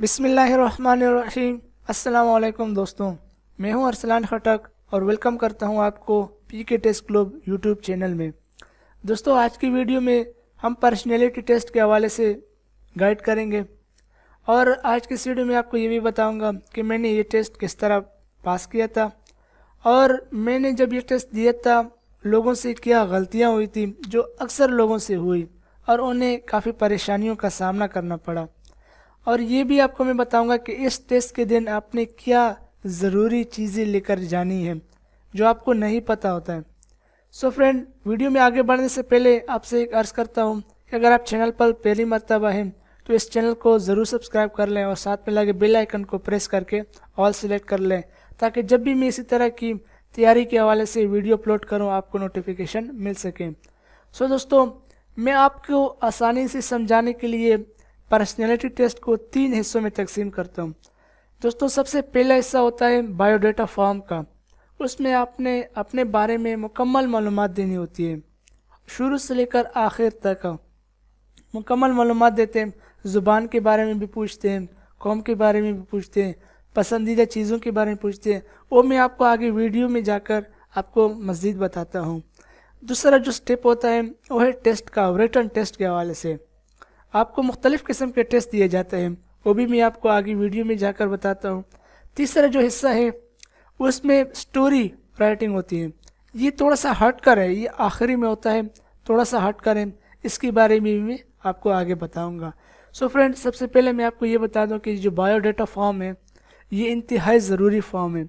बिसमीम् अल्लाम दोस्तों मैं हूं अरसलान खटक और वेलकम करता हूं आपको पी के टेस्ट क्लब यूट्यूब चैनल में दोस्तों आज की वीडियो में हम पर्सनैलिटी टेस्ट के हवाले से गाइड करेंगे और आज की वीडियो में आपको ये भी बताऊंगा कि मैंने ये टेस्ट किस तरह पास किया था और मैंने जब ये टेस्ट दिया था लोगों से क्या गलतियाँ हुई थी जो अक्सर लोगों से हुई और उन्हें काफ़ी परेशानियों का सामना करना पड़ा और ये भी आपको मैं बताऊंगा कि इस टेस्ट के दिन आपने क्या ज़रूरी चीज़ें लेकर जानी है जो आपको नहीं पता होता है सो so फ्रेंड वीडियो में आगे बढ़ने से पहले आपसे एक अर्ज़ करता हूँ कि अगर आप चैनल पर पहली मरतबा हैं तो इस चैनल को ज़रूर सब्सक्राइब कर लें और साथ में लगे बेल आइकन को प्रेस करके ऑल सेलेक्ट कर लें ताकि जब भी मैं इसी तरह की तैयारी के हवाले से वीडियो अपलोड करूँ आपको नोटिफिकेशन मिल सके सो so दोस्तों मैं आपको आसानी से समझाने के लिए पर्सनैलिटी टेस्ट को तीन हिस्सों में तकसीम करता हूँ दोस्तों सबसे पहला हिस्सा होता है बायोडाटा फॉर्म का उसमें आपने अपने बारे में मुकम्मल मालूम देनी होती है शुरू से लेकर आखिर तक मुकम्मल मालूम देते हैं ज़ुबान के बारे में भी पूछते हैं कौम के बारे में भी पूछते हैं पसंदीदा चीज़ों के बारे में पूछते हैं वो मैं आपको आगे वीडियो में जाकर आपको मज़ीद बताता हूँ दूसरा जो स्टेप होता है वो है टेस्ट का रिटर्न टेस्ट के हवाले से आपको मुख्तलिफ़ किस्म के टेस्ट दिए जाते हैं वो भी मैं आपको आगे वीडियो में जाकर बताता हूँ तीसरा जो हिस्सा है उसमें स्टोरी राइटिंग होती है ये थोड़ा सा हट कर है ये आखिरी में होता है थोड़ा सा हट कर है इसके बारे में भी मैं आपको आगे बताऊँगा सो फ्रेंड सबसे पहले मैं आपको ये बता दूँ कि जो बायोडाटा फॉर्म है ये इंतहाई ज़रूरी फॉर्म है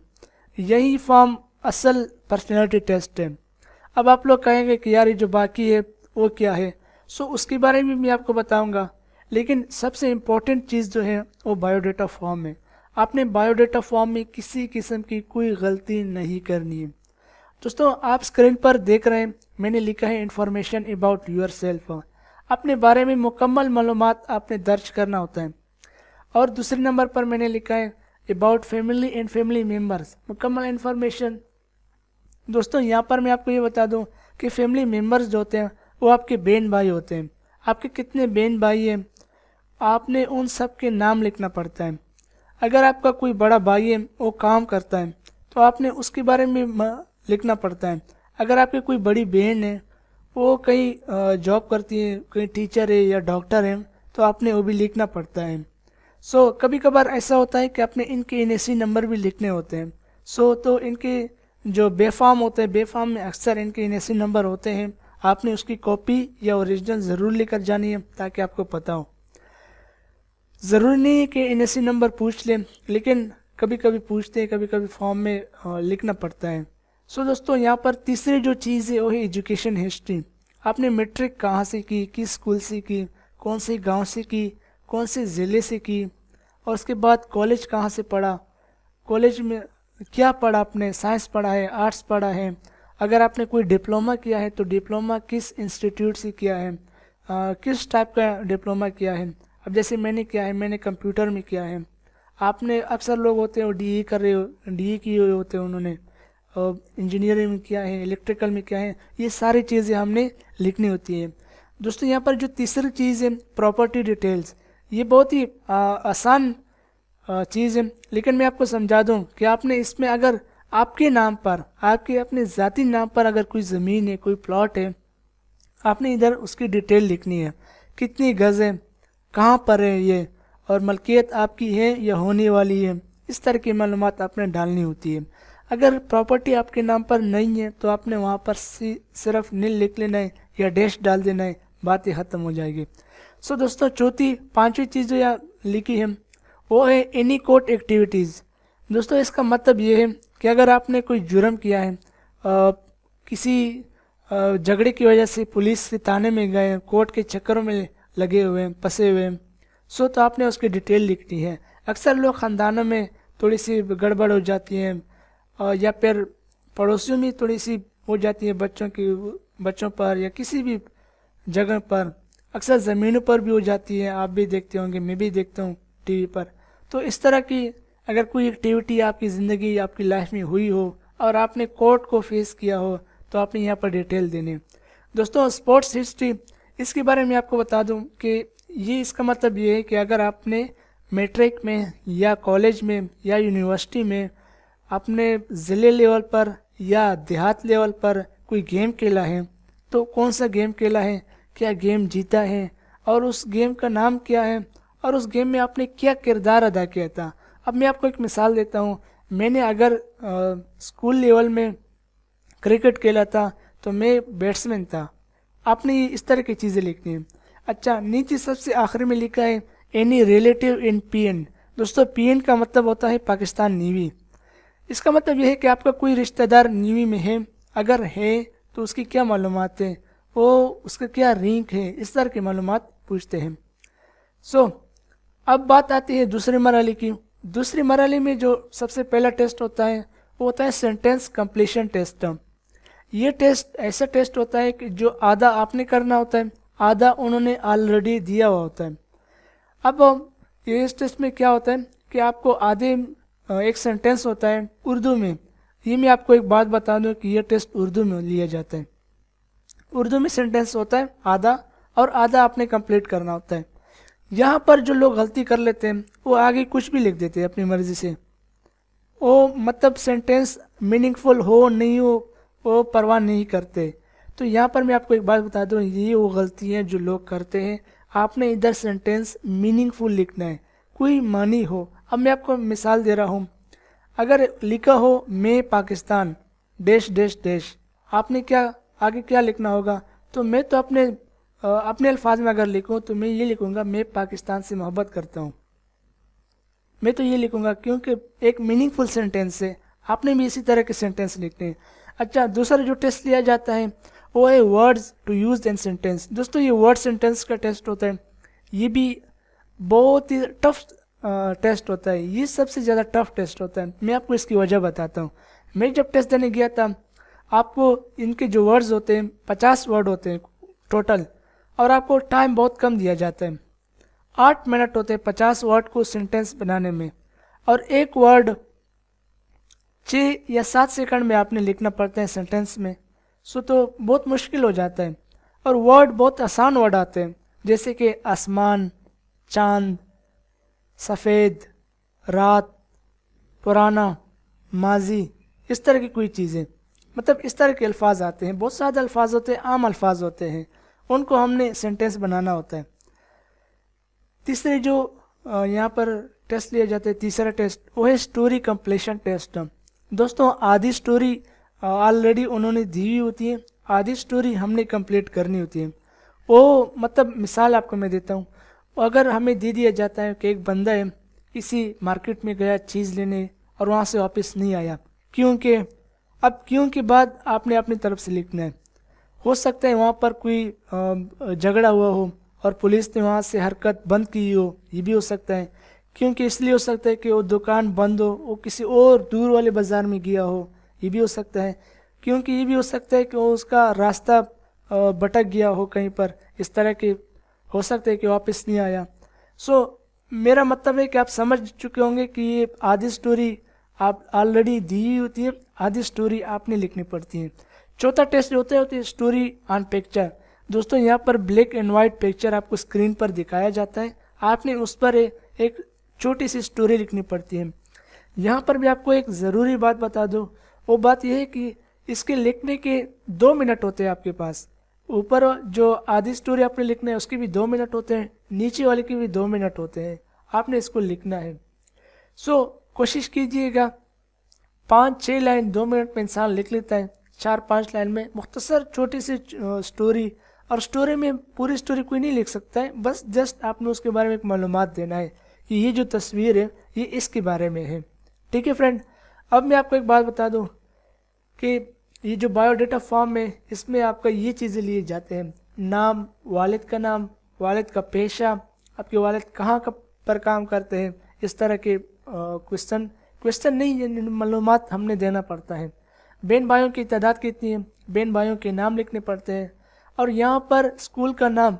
यही फॉर्म असल पर्सनैलिटी टेस्ट है अब आप लोग कहेंगे कि यार ये जो बाकी है वो क्या है सो उसके बारे में मैं आपको बताऊंगा लेकिन सबसे इम्पॉर्टेंट चीज़ जो है वो बायोडाटा फॉर्म है आपने बायोडाटा फॉर्म में किसी किस्म की कोई गलती नहीं करनी है दोस्तों आप स्क्रीन पर देख रहे हैं मैंने लिखा है इन्फॉर्मेशन अबाउट योर सेल्फ अपने बारे में मुकम्मल मालूम आपने दर्ज करना होता है और दूसरे नंबर पर मैंने लिखा है about family and family members मुकम्मल इन्फॉर्मेशन दोस्तों यहाँ पर मैं आपको ये बता दूँ कि फैमिली मेम्बर्स जो होते हैं वो आपके बहन भाई होते हैं आपके कितने बहन भाई हैं आपने उन सब के नाम लिखना पड़ता है अगर आपका कोई बड़ा भाई है वो काम करता है तो आपने उसके बारे में लिखना पड़ता है अगर आपकी कोई बड़ी बहन है वो कहीं जॉब करती है कहीं टीचर है या डॉक्टर है तो आपने वो भी लिखना पड़ता है सो so, कभी कभार ऐसा होता है कि आपने इनके एन नंबर भी लिखने होते हैं सो so, तो इनके जो बेफाम होते हैं बेफाम में अक्सर इनके एन नंबर होते हैं आपने उसकी कॉपी या ओरिजिनल ज़रूर लेकर जानी है ताकि आपको पता हो ज़रूरी नहीं है कि एन नंबर पूछ लें लेकिन कभी कभी पूछते हैं कभी कभी फॉर्म में लिखना पड़ता है सो दोस्तों यहाँ पर तीसरी जो चीज़ है वो है एजुकेशन हिस्ट्री आपने मेट्रिक कहाँ से की किस स्कूल से की कौन से गांव से की कौन से ज़िले से की और उसके बाद कॉलेज कहाँ से पढ़ा कॉलेज में क्या पढ़ा आपने साइंस पढ़ा है आर्ट्स पढ़ा है अगर आपने कोई डिप्लोमा किया है तो डिप्लोमा किस इंस्टीट्यूट से किया है आ, किस टाइप का डिप्लोमा किया है अब जैसे मैंने किया है मैंने कंप्यूटर में किया है आपने अक्सर लोग होते हैं डी ई e कर रहे हो डी ई e किए हुए होते हैं उन्होंने और इंजीनियरिंग में किया है इलेक्ट्रिकल में किया है ये सारी चीज़ें हमने लिखनी होती है दोस्तों यहाँ पर जो तीसरी चीज़ है प्रॉपर्टी डिटेल्स ये बहुत ही आसान चीज़ है लेकिन मैं आपको समझा दूँ कि आपने इसमें अगर आपके नाम पर आपके अपने ज़ाती नाम पर अगर कोई ज़मीन है कोई प्लॉट है आपने इधर उसकी डिटेल लिखनी है कितनी गज़ है कहाँ पर है ये और मलकियत आपकी है या होने वाली है इस तरह की मालूम आपने डालनी होती है अगर प्रॉपर्टी आपके नाम पर नहीं है तो आपने वहाँ पर सिर्फ नील लिख लेना है या डैश डाल देना है बातें ख़त्म हो जाएगी सो दोस्तों चौथी पांचवी चीज़ जो यहाँ लिखी है वो है एनी कोर्ट एक्टिविटीज़ दोस्तों इसका मतलब ये है कि अगर आपने कोई जुर्म किया है आ, किसी झगड़े की वजह से पुलिस से थाने में गए कोर्ट के चक्करों में लगे हुए हैं फंसे हुए हैं सो तो आपने उसकी डिटेल लिखनी है अक्सर लोग ख़ानदानों में थोड़ी सी गड़बड़ हो जाती है या फिर पड़ोसियों में थोड़ी सी हो जाती है बच्चों की बच्चों पर या किसी भी जगह पर अक्सर ज़मीनों पर भी हो जाती है आप भी देखते होंगे मैं भी देखता हूँ टीवी पर तो इस तरह की अगर कोई एक्टिविटी आपकी ज़िंदगी या आपकी लाइफ में हुई हो और आपने कोर्ट को फेस किया हो तो आपने यहाँ पर डिटेल देने दोस्तों स्पोर्ट्स हिस्ट्री इसके बारे में आपको बता दूँ कि ये इसका मतलब ये है कि अगर आपने मेट्रिक में या कॉलेज में या यूनिवर्सिटी में अपने ज़िले लेवल पर या देहात लेवल पर कोई गेम खेला है तो कौन सा गेम खेला है क्या गेम जीता है और उस गेम का नाम क्या है और उस गेम में आपने क्या किरदार अदा किया था अब मैं आपको एक मिसाल देता हूँ मैंने अगर आ, स्कूल लेवल में क्रिकेट खेला था तो मैं बैट्समैन था आपने इस तरह की चीज़ें लिखनी है अच्छा नीचे सबसे आखिर में लिखा है एनी रिलेटिव इन पीएन दोस्तों पीएन का मतलब होता है पाकिस्तान नीवी इसका मतलब यह है कि आपका कोई रिश्तेदार नीवी में है अगर है तो उसकी क्या मालूम है वो उसका क्या रिंक है इस तरह की मालूम पूछते हैं सो so, अब बात आती है दूसरे मरहले की दूसरी मराली में जो सबसे पहला टेस्ट होता है वो होता है सेंटेंस कंप्लीशन टेस्ट ये टेस्ट ऐसा टेस्ट होता है कि जो आधा आपने करना होता है आधा उन्होंने ऑलरेडी दिया हुआ होता है अब ये इस टेस्ट में क्या होता है कि आपको आधे एक सेंटेंस होता है उर्दू में ये मैं आपको एक बात बता दूँ कि यह टेस्ट उर्दू में लिया जाता है उर्दू में सेंटेंस होता है आधा और आधा आपने कंप्लीट करना होता है यहाँ पर जो लोग गलती कर लेते हैं वो आगे कुछ भी लिख देते हैं अपनी मर्जी से वो मतलब सेंटेंस मीनिंगफुल हो नहीं हो वो परवाह नहीं करते तो यहाँ पर मैं आपको एक बात बता दूँ ये वो गलती हैं जो लोग करते हैं आपने इधर सेंटेंस मीनिंगफुल लिखना है कोई मानी हो अब मैं आपको मिसाल दे रहा हूँ अगर लिखा हो मैं पाकिस्तान डैश डैश डैश आपने क्या आगे क्या लिखना होगा तो मैं तो अपने अपने अल्फाज में अगर लिखूँ तो मैं ये लिखूँगा मैं पाकिस्तान से मोहब्बत करता हूँ मैं तो ये लिखूँगा क्योंकि एक मीनिंगफुल सेंटेंस है आपने भी इसी तरह के सेंटेंस लिखते हैं अच्छा दूसरा जो टेस्ट लिया जाता है वो है words to use in sentence दोस्तों ये वर्ड सेंटेंस का टेस्ट होता है ये भी बहुत ही टफ टेस्ट होता है ये सबसे ज़्यादा टफ टेस्ट होता है मैं आपको इसकी वजह बताता हूँ मैं जब टेस्ट देने गया था आपको इनके जो वर्ड्स होते हैं पचास वर्ड होते हैं टोटल और आपको टाइम बहुत कम दिया जाता है आठ मिनट होते हैं पचास वर्ड को सेंटेंस बनाने में और एक वर्ड छः या सात सेकंड में आपने लिखना पड़ता है सेंटेंस में सो तो बहुत मुश्किल हो जाता है और वर्ड बहुत आसान वर्ड आते हैं जैसे कि आसमान चांद सफ़ेद रात पुराना माजी इस तरह की कोई चीज़ें मतलब इस तरह के अल्फाज आते हैं बहुत सारे अल्फाज होते हैं आम अल्फाज होते हैं उनको हमने सेंटेंस बनाना होता है तीसरे जो यहाँ पर टेस्ट लिया जाता है तीसरा टेस्ट वो है स्टोरी कंप्लीशन टेस्ट दोस्तों आधी स्टोरी ऑलरेडी उन्होंने दी हुई होती है आधी स्टोरी हमने कंप्लीट करनी होती है वो मतलब मिसाल आपको मैं देता हूँ अगर हमें दे दिया जाता है कि एक बंदा है किसी मार्केट में गया चीज़ लेने और वहाँ से वापस नहीं आया क्योंकि अब क्यों के बाद आपने अपनी तरफ से लिखना है हो सकता है वहाँ पर कोई झगड़ा हुआ हो और पुलिस ने वहाँ से हरकत बंद की हो ये भी हो सकता है क्योंकि इसलिए हो सकता है कि वो दुकान बंद हो वो किसी और दूर वाले बाज़ार में गया हो ये भी हो सकता है क्योंकि ये भी हो सकता है कि वो उसका रास्ता भटक गया हो कहीं पर इस तरह के हो सकता है कि वापस नहीं आया सो so, मेरा मतलब है कि आप समझ चुके होंगे कि ये आधी स्टोरी आप ऑलरेडी दी हुई होती है आधी स्टोरी आपने लिखनी पड़ती है चौथा टेस्ट जो होता है होती है स्टोरी ऑन पिक्चर दोस्तों यहाँ पर ब्लैक एंड वाइट पिक्चर आपको स्क्रीन पर दिखाया जाता है आपने उस पर एक छोटी सी स्टोरी लिखनी पड़ती है यहाँ पर भी आपको एक ज़रूरी बात बता दो वो बात यह है कि इसके लिखने के दो मिनट होते हैं आपके पास ऊपर जो आधी स्टोरी आपने लिखना है उसकी भी दो मिनट होते हैं नीचे वाले के भी दो मिनट होते हैं आपने इसको लिखना है सो so, कोशिश कीजिएगा पाँच छः लाइन दो मिनट में इंसान लिख लेता है चार पाँच लाइन में मुख्तसर छोटी सी स्टोरी और स्टोरी में पूरी स्टोरी कोई नहीं लिख सकता है बस जस्ट आपने उसके बारे में एक मालूम देना है कि ये जो तस्वीर है ये इसके बारे में है ठीक है फ्रेंड अब मैं आपको एक बात बता दूँ कि ये जो बायोडाटा फॉर्म है इसमें आपका ये चीज़ें लिए जाते हैं नाम वालिद का नाम वालिद का पेशा आपके वालिद कहाँ का पर काम करते हैं इस तरह के क्वेश्चन क्वेश्चन नहीं मालूम हमने देना पड़ता है बहन भाइयों की तादाद कितनी है बहन भाइयों के नाम लिखने पड़ते हैं और यहाँ पर स्कूल का नाम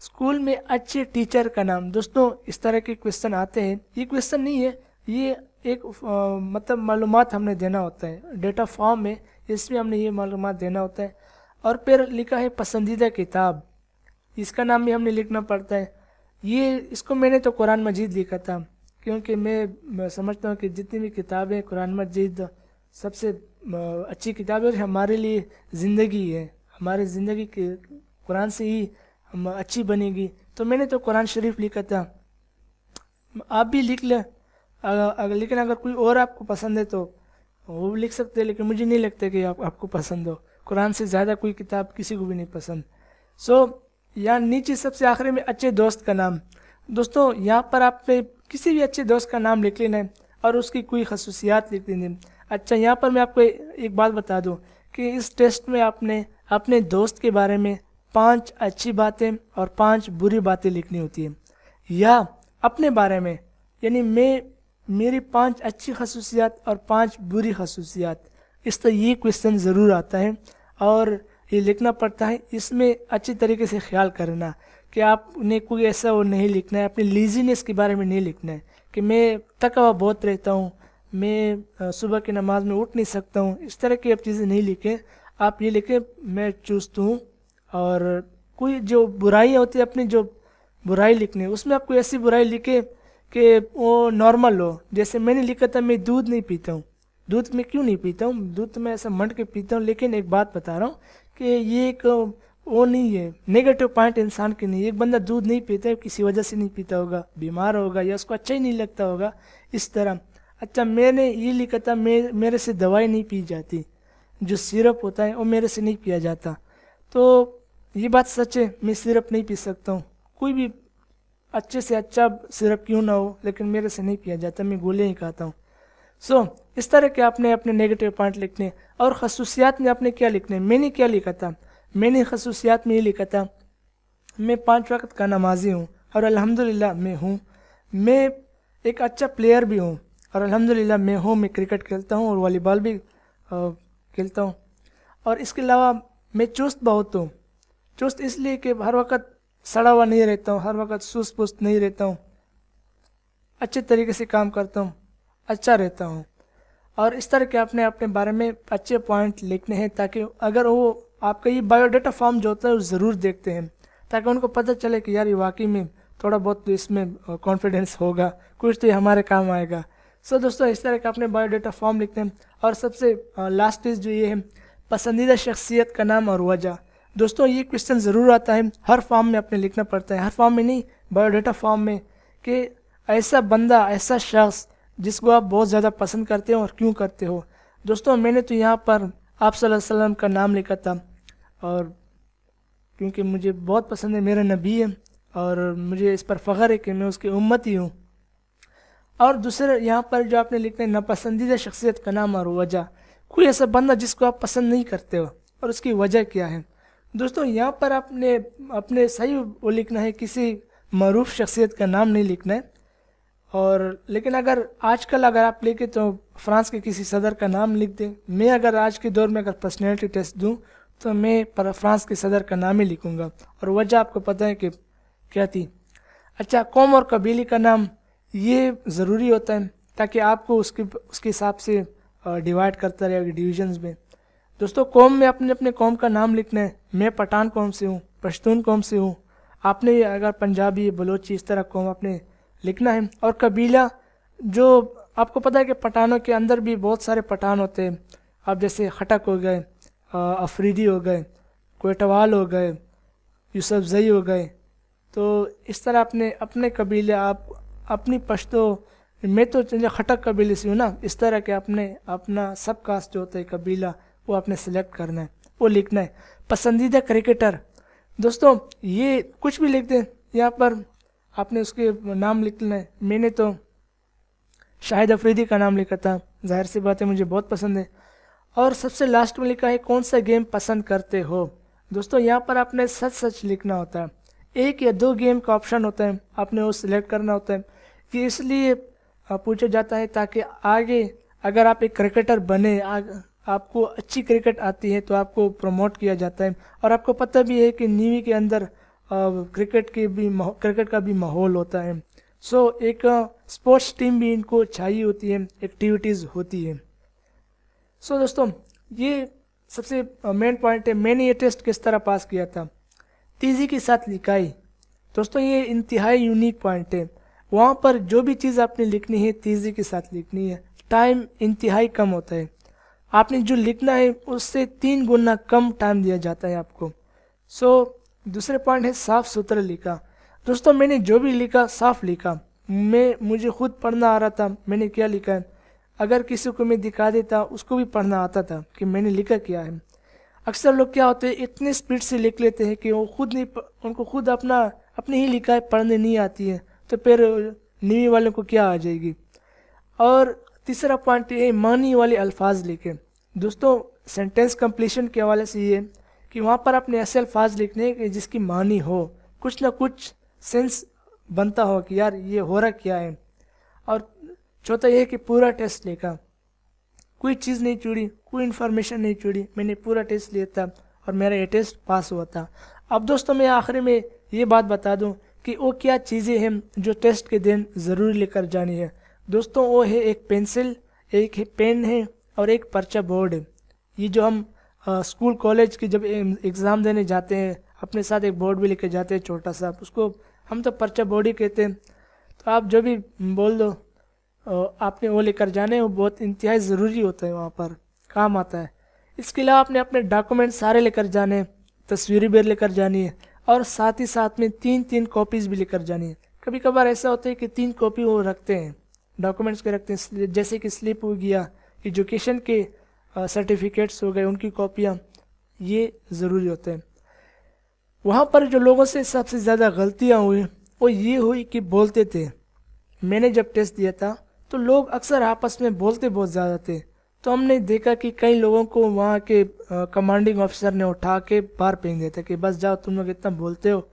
स्कूल में अच्छे टीचर का नाम दोस्तों इस तरह के क्वेश्चन आते हैं ये क्वेश्चन नहीं है ये एक आ, मतलब मालूम हमने देना होता है डेटा फॉर्म में इसमें हमने ये मालूम देना होता है और फिर लिखा है पसंदीदा किताब इसका नाम भी हमने लिखना पड़ता है ये इसको मैंने तो कुरान मजीद लिखा था क्योंकि मैं समझता हूँ कि जितनी भी किताबें कुरान मजीद सबसे अच्छी किताब है हमारे लिए ज़िंदगी है हमारे ज़िंदगी के कुरान से ही हम अच्छी बनेगी तो मैंने तो कुरान शरीफ लिखा था आप भी लिख लें अगर लेकिन अगर कोई और आपको पसंद है तो वो भी लिख सकते हैं लेकिन मुझे नहीं लगता कि आप, आपको पसंद हो कुरान से ज़्यादा कोई किताब किसी को भी नहीं पसंद सो so, यहाँ नीचे सबसे आखिरी में अच्छे दोस्त का नाम दोस्तों यहाँ पर आप किसी भी अच्छे दोस्त का नाम लिख लेना है और उसकी कोई खसूसियात लिखती थी अच्छा यहाँ पर मैं आपको एक बात बता दूँ कि इस टेस्ट में आपने अपने दोस्त के बारे में पांच अच्छी बातें और पांच बुरी बातें लिखनी होती हैं या अपने बारे में यानी मैं मेरी पांच अच्छी खसूसियात और पांच बुरी खसूसियात इस तरह ये क्वेश्चन ज़रूर आता है और ये लिखना पड़ता है इसमें अच्छी तरीके से ख्याल करना कि आपने कोई ऐसा वो नहीं लिखना है अपनी लीजीनेस के बारे में नहीं लिखना है कि मैं थका बहुत रहता हूँ मैं सुबह की नमाज में उठ नहीं सकता हूँ इस तरह की आप चीज़ें नहीं लिखें आप ये लिखें मैं चुस्त हूँ और कोई जो बुराई होती है अपनी जो बुराई लिखनी है उसमें कोई ऐसी बुराई लिखें कि वो नॉर्मल हो जैसे मैंने लिखा था मैं दूध नहीं पीता हूँ दूध में क्यों नहीं पीता हूँ दूध तो मैं ऐसा मंड के पीता हूँ लेकिन एक बात बता रहा हूँ कि ये एक वो नहीं है नेगेटिव पॉइंट इंसान के नहीं एक बंदा दूध नहीं पीता है किसी वजह से नहीं पीता होगा बीमार होगा या उसको अच्छा ही नहीं लगता होगा इस तरह अच्छा मैंने ये लिखा था मे, मेरे से दवाई नहीं पी जाती जो सिरप होता है वो मेरे से नहीं पिया जाता तो ये बात सच है मैं सिरप नहीं पी सकता हूँ कोई भी अच्छे से अच्छा सिरप क्यों ना हो लेकिन मेरे से नहीं पिया जाता मैं गोलियाँ ही खाता हूँ सो so, इस तरह के आपने अपने नेगेटिव पॉइंट लिखने और खसूसियात में आपने क्या लिखने मैंने क्या लिखा था मैंने खसूसियात में ये लिखा था मैं पाँच वक्त का नमाजी हूँ और अल्हम्दुलिल्लाह मैं हूँ मैं एक अच्छा प्लेयर भी हूँ और अल्हम्दुलिल्लाह मैं हूँ मैं क्रिकेट खेलता हूँ और वॉलीबॉल भी खेलता हूँ और इसके अलावा मैं चुस्त बहुत हूँ चुस्त इसलिए कि हर वक्त सड़ा हुआ नहीं रहता हूँ हर वक्त सुस्त पुस्त नहीं रहता हूँ अच्छे तरीके से काम करता हूँ अच्छा रहता हूँ और इस तरह के अपने अपने बारे में अच्छे पॉइंट लिखने हैं ताकि अगर वो आपका ये बायोडाटा फॉर्म जो होता है वो ज़रूर देखते हैं ताकि उनको पता चले कि यार ये वाकई में थोड़ा बहुत तो इसमें कॉन्फिडेंस होगा कुछ तो ये हमारे काम आएगा सो so, दोस्तों इस तरह का अपने बायोडाटा फॉर्म लिखते हैं और सबसे लास्ट चीज़ जो ये है पसंदीदा शख्सियत का नाम और वजह दोस्तों ये क्वेश्चन ज़रूर आता है हर फॉर्म में अपने लिखना पड़ता है हर फॉर्म में नहीं बायोडाटा फॉर्म में कि ऐसा बंदा ऐसा शख्स जिसको आप बहुत ज़्यादा पसंद करते हो और क्यों करते हो दोस्तों मैंने तो यहाँ पर आप सल्लल्लाहु अलैहि वसल्लम का नाम लिखा था और क्योंकि मुझे बहुत पसंद है मेरा नबी है और मुझे इस पर फ़ख्र है कि मैं उसकी उम्मत ही हूँ और दूसरे यहाँ पर जो आपने लिखना है नापसंदीदा शख्सियत का नाम और वजह कोई ऐसा बंदा जिसको आप पसंद नहीं करते हो और उसकी वजह क्या है दोस्तों यहाँ पर आपने अपने सही वो लिखना है किसी मरूफ शख्सियत का नाम नहीं लिखना है और लेकिन अगर आजकल अगर आप लिखें तो फ्रांस के किसी सदर का नाम लिख दें मैं अगर आज के दौर में अगर पर्सनैलिटी टेस्ट दूँ तो मैं पर फ्रांस के सदर का नाम ही लिखूँगा और वजह आपको पता है कि क्या थी अच्छा कौम और कबीले का नाम ये ज़रूरी होता है ताकि आपको उसके उसके हिसाब से डिवाइड करता रहेगा डिविजन्स में दोस्तों कौम में अपने अपने कौम का नाम लिखना है मैं पठान कौम से हूँ पश्तून कौम से हूँ आपने अगर पंजाबी बलोची इस तरह कौम आपने लिखना है और कबीला जो आपको पता है कि पठानों के अंदर भी बहुत सारे पठान होते हैं आप जैसे खटक हो गए अफरीदी हो गए कोटवाल हो गए यूसुफ जई हो गए तो इस तरह अपने अपने कबीले आप अपनी पश्तो मैं तो खटक कबीले से हूँ ना इस तरह के अपने अपना सब कास्ट जो होता है कबीला वो आपने सेलेक्ट करना है वो लिखना है पसंदीदा क्रिकेटर दोस्तों ये कुछ भी लिख दें यहाँ पर आपने उसके नाम लिख लेना है मैंने तो शाहिद अफरीदी का नाम लिखा था जाहिर सी बात है मुझे बहुत पसंद है और सबसे लास्ट में लिखा है कौन सा गेम पसंद करते हो दोस्तों यहाँ पर आपने सच सच लिखना होता है एक या दो गेम का ऑप्शन होता है आपने वो सिलेक्ट करना होता है कि इसलिए पूछा जाता है ताकि आगे अगर आप एक क्रिकेटर बने आग, आपको अच्छी क्रिकेट आती है तो आपको प्रमोट किया जाता है और आपको पता भी है कि नीवी के अंदर क्रिकेट के भी क्रिकेट का भी माहौल होता है सो so, एक स्पोर्ट्स टीम भी इनको चाहिए होती है एक्टिविटीज़ होती है सो so, दोस्तों ये सबसे मेन पॉइंट है मैंने ये टेस्ट किस तरह पास किया था तेज़ी के साथ लिखाई दोस्तों ये इंतहाई यूनिक पॉइंट है वहाँ पर जो भी चीज़ आपने लिखनी है तेज़ी के साथ लिखनी है टाइम इंतहाई कम होता है आपने जो लिखना है उससे तीन गुना कम टाइम दिया जाता है आपको सो so, दूसरे पॉइंट है साफ़ सुथरा लिखा दोस्तों मैंने जो भी लिखा साफ लिखा मैं मुझे खुद पढ़ना आ रहा था मैंने क्या लिखा है अगर किसी को मैं दिखा देता उसको भी पढ़ना आता था कि मैंने लिखा क्या है अक्सर लोग क्या होते हैं इतने स्पीड से लिख लेते हैं कि वो खुद नहीं उनको खुद अपना अपनी ही है पढ़ने नहीं आती है तो फिर नीवी वालों को क्या आ जाएगी और तीसरा पॉइंट ये मानी वाले अल्फाज लिखें दोस्तों सेंटेंस कम्प्लीशन के हवाले से ये कि वहाँ पर अपने ऐसे अल्फाज लिखने के जिसकी मानी हो कुछ ना कुछ सेंस बनता हो कि यार ये हो रहा क्या है और चौथा यह कि पूरा टेस्ट लेगा कोई चीज़ नहीं चुड़ी कोई इन्फॉर्मेशन नहीं चुड़ी मैंने पूरा टेस्ट लिया था और मेरा ये टेस्ट पास हुआ था अब दोस्तों मैं आखिर में ये बात बता दूँ कि वो क्या चीज़ें हैं जो टेस्ट के दिन जरूरी लेकर जानी है दोस्तों वो है एक पेंसिल एक है पेन है और एक पर्चा बोर्ड है ये जो हम आ, स्कूल कॉलेज के जब एग्ज़ाम देने जाते हैं अपने साथ एक बोर्ड भी लेकर जाते हैं छोटा सा उसको हम तो पर्चा बोर्ड ही कहते हैं तो आप जो भी बोल दो आपने वो लेकर जाने वो बहुत इंतहाई ज़रूरी होता है वहाँ पर काम आता है इसके अलावा आपने अपने डॉक्यूमेंट सारे लेकर जाने तस्वीरें भी लेकर जानी है और साथ ही साथ में तीन तीन कॉपीज़ भी लेकर जानी है कभी कभार ऐसा होता है कि तीन कॉपी वो रखते हैं डॉक्यूमेंट्स के रखते हैं जैसे कि स्लिप हो गया एजुकेशन के सर्टिफिकेट्स हो गए उनकी कॉपियाँ ये ज़रूरी होते हैं वहाँ पर जो लोगों से सबसे ज़्यादा गलतियाँ हुई वो ये हुई कि बोलते थे मैंने जब टेस्ट दिया था तो लोग अक्सर आपस में बोलते बहुत ज़्यादा थे तो हमने देखा कि कई लोगों को वहाँ के कमांडिंग ऑफिसर ने उठा के बाहर फेंक दिया था कि बस जाओ तुम लोग इतना बोलते हो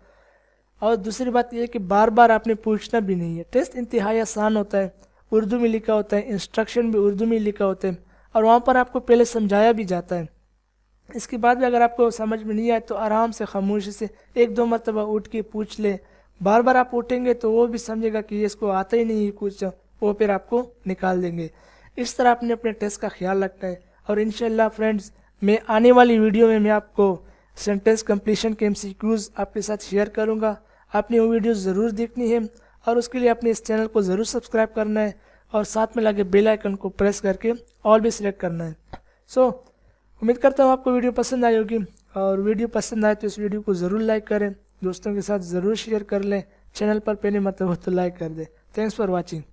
और दूसरी बात यह है कि बार बार आपने पूछना भी नहीं है टेस्ट इंतहाई आसान होता है उर्दू में लिखा होता है इंस्ट्रक्शन भी उर्दू में लिखा होता है और वहाँ पर आपको पहले समझाया भी जाता है इसके बाद भी अगर आपको समझ में नहीं आए तो आराम से खामोशी से एक दो मरतबा उठ के पूछ ले बार बार आप उठेंगे तो वो भी समझेगा कि इसको आता ही नहीं कुछ वो फिर आपको निकाल देंगे इस तरह आपने अपने टेस्ट का ख्याल रखना है और इन फ्रेंड्स मैं आने वाली वीडियो में मैं आपको सेंटेंस कंप्लीशन के एम आपके साथ शेयर करूँगा आपने वो वीडियो ज़रूर देखनी है और उसके लिए अपने इस चैनल को ज़रूर सब्सक्राइब करना है और साथ में लगे बेल आइकन को प्रेस करके ऑल भी सिलेक्ट करना है सो so, उम्मीद करता हूँ आपको वीडियो पसंद आई होगी और वीडियो पसंद आए तो इस वीडियो को ज़रूर लाइक करें दोस्तों के साथ ज़रूर शेयर कर लें चैनल पर पहले मतलब हो तो लाइक कर दें थैंक्स फॉर वॉचिंग